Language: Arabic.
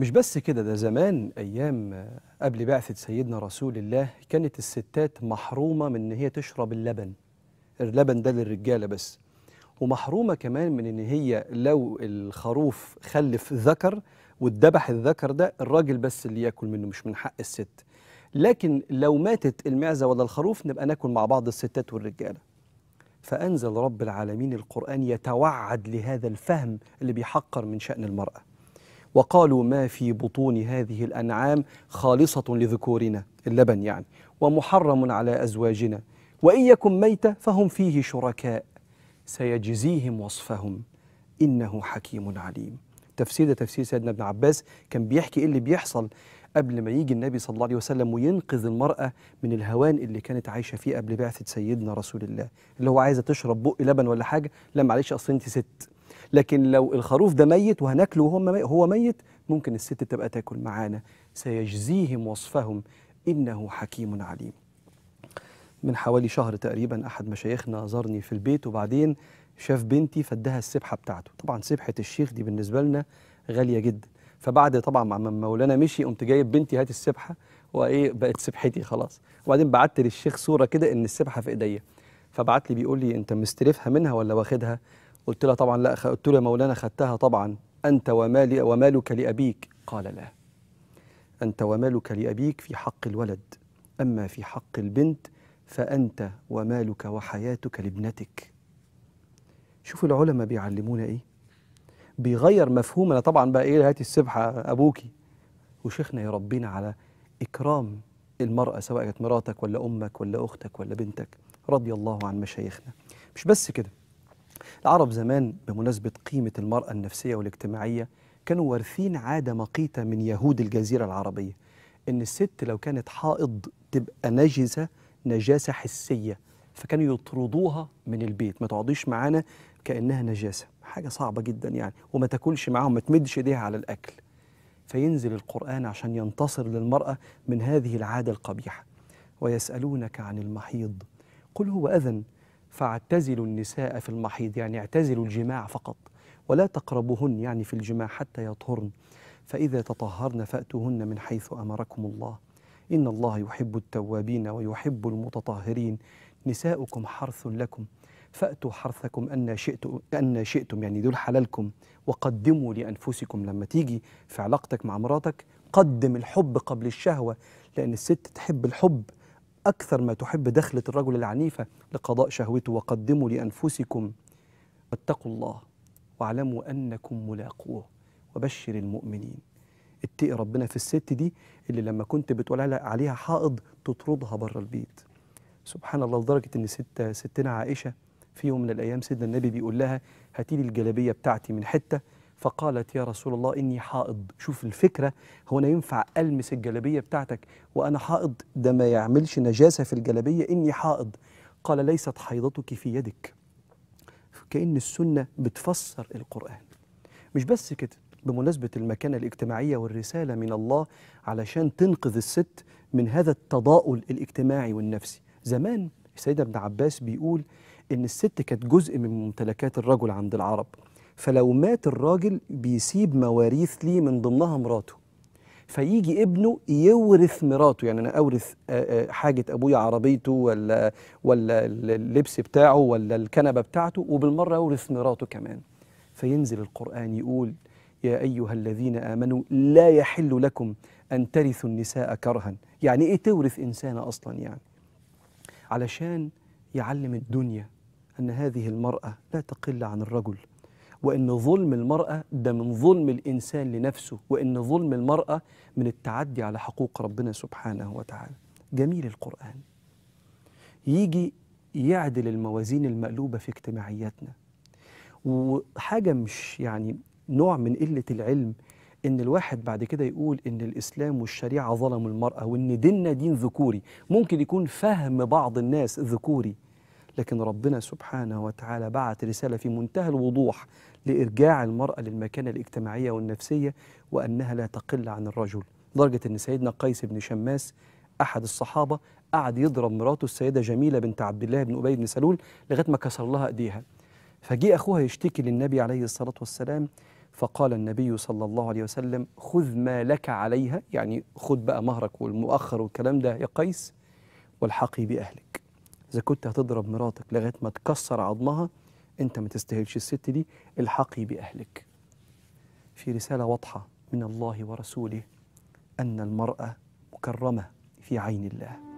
مش بس كده ده زمان أيام قبل بعثة سيدنا رسول الله كانت الستات محرومة من إن هي تشرب اللبن اللبن ده للرجالة بس ومحرومة كمان من إن هي لو الخروف خلف ذكر واتذبح الذكر ده الراجل بس اللي ياكل منه مش من حق الست لكن لو ماتت المعزة ولا الخروف نبقى ناكل مع بعض الستات والرجالة فأنزل رب العالمين القرآن يتوعد لهذا الفهم اللي بيحقر من شأن المرأة وقالوا ما في بطون هذه الأنعام خالصة لذكورنا اللبن يعني ومحرم على أزواجنا وإن يكن ميتة فهم فيه شركاء سيجزيهم وصفهم إنه حكيم عليم تفسير ده تفسير سيدنا ابن عباس كان بيحكي إيه اللي بيحصل قبل ما يجي النبي صلى الله عليه وسلم وينقذ المرأة من الهوان اللي كانت عايشة فيه قبل بعثة سيدنا رسول الله اللي هو عايزة تشرب بق لبن ولا حاجة لا معلش أصل أنت ست لكن لو الخروف ده ميت وهناكله وهو هو ميت ممكن الست تبقى تاكل معانا سيجزيهم وصفهم إنه حكيم عليم من حوالي شهر تقريبا أحد مشايخنا زارني في البيت وبعدين شاف بنتي فدها السبحة بتاعته طبعا سبحة الشيخ دي بالنسبة لنا غالية جدا فبعد طبعا ما مولانا مشي قمت جايب بنتي هات السبحة وايه بقت سبحتي خلاص وبعدين بعت للشيخ صوره كده ان السبحه في ايديا فبعت لي بيقول لي انت مستلفها منها ولا واخدها قلت لها طبعا لا قلت له يا مولانا خدتها طبعا أنت ومالي ومالك لأبيك قال لا أنت ومالك لأبيك في حق الولد أما في حق البنت فأنت ومالك وحياتك لابنتك شوفوا العلماء بيعلمونا إيه بيغير مفهومنا طبعا بقى إيه هاتي السبحة أبوكي وشيخنا يربينا على إكرام المرأة سواء كانت مراتك ولا أمك ولا أختك ولا بنتك رضي الله عن مشايخنا مش بس كده العرب زمان بمناسبة قيمة المرأة النفسية والاجتماعية كانوا وارثين عادة مقيتة من يهود الجزيرة العربية إن الست لو كانت حائض تبقى نجسة نجاسة حسية فكانوا يطردوها من البيت ما تقعديش معانا كأنها نجاسة حاجة صعبة جدا يعني وما تاكلش معاهم ما تمدش ايديها على الأكل فينزل القرآن عشان ينتصر للمرأة من هذه العادة القبيحة ويسألونك عن المحيض قل هو أذى فاعتزلوا النساء في المحيض يعني اعتزلوا الجماع فقط ولا تقربهن يعني في الجماع حتى يطهرن فإذا تطهرن فأتوهن من حيث أمركم الله إن الله يحب التوابين ويحب المتطهرين نساؤكم حرث لكم فأتوا حرثكم أن شئتم, أن شئتم يعني دول حلالكم وقدموا لأنفسكم لما تيجي في علاقتك مع مراتك قدم الحب قبل الشهوة لأن الست تحب الحب أكثر ما تحب دخلة الرجل العنيفة لقضاء شهوته وقدموا لأنفسكم واتقوا الله واعلموا أنكم ملاقوه وبشر المؤمنين اتقي ربنا في الست دي اللي لما كنت بتقول عليها حائض تطردها بره البيت سبحان الله لدرجة إن ست ستنا عائشة في يوم من الأيام سيدنا النبي بيقول لها هاتي لي الجلابية بتاعتي من حتة فقالت يا رسول الله إني حائض شوف الفكرة هو أنا ينفع ألمس الجلبية بتاعتك وأنا حائض ده ما يعملش نجاسة في الجلبية إني حائض قال ليست حيضتك في يدك كأن السنة بتفسر القرآن مش بس كده بمناسبة المكانة الاجتماعية والرسالة من الله علشان تنقذ الست من هذا التضاؤل الاجتماعي والنفسي زمان سيدنا ابن عباس بيقول إن الست كانت جزء من ممتلكات الرجل عند العرب فلو مات الراجل بيسيب مواريث ليه من ضمنها مراته فيجي ابنه يورث مراته يعني انا اورث حاجه ابويا عربيته ولا ولا اللبس بتاعه ولا الكنبه بتاعته وبالمره اورث مراته كمان فينزل القران يقول يا ايها الذين امنوا لا يحل لكم ان ترثوا النساء كرها يعني ايه تورث انسان اصلا يعني علشان يعلم الدنيا ان هذه المراه لا تقل عن الرجل وأن ظلم المرأة ده من ظلم الإنسان لنفسه وأن ظلم المرأة من التعدي على حقوق ربنا سبحانه وتعالى جميل القرآن يجي يعدل الموازين المقلوبة في اجتماعياتنا وحاجة مش يعني نوع من قلة العلم ان الواحد بعد كده يقول ان الاسلام والشريعه ظلموا المراه وان ديننا دين ذكوري ممكن يكون فهم بعض الناس ذكوري لكن ربنا سبحانه وتعالى بعت رسالة في منتهى الوضوح لإرجاع المرأة للمكانة الاجتماعية والنفسية وأنها لا تقل عن الرجل لدرجة أن سيدنا قيس بن شماس أحد الصحابة قعد يضرب مراته السيدة جميلة بنت عبد الله بن أبي بن سلول لغاية ما كسر لها أيديها فجاء أخوها يشتكي للنبي عليه الصلاة والسلام فقال النبي صلى الله عليه وسلم خذ ما لك عليها يعني خذ بقى مهرك والمؤخر والكلام ده يا قيس والحقي بأهلك اذا كنت هتضرب مراتك لغايه ما تكسر عظمها انت ما تستاهلش الست دي الحقي باهلك في رساله واضحه من الله ورسوله ان المراه مكرمه في عين الله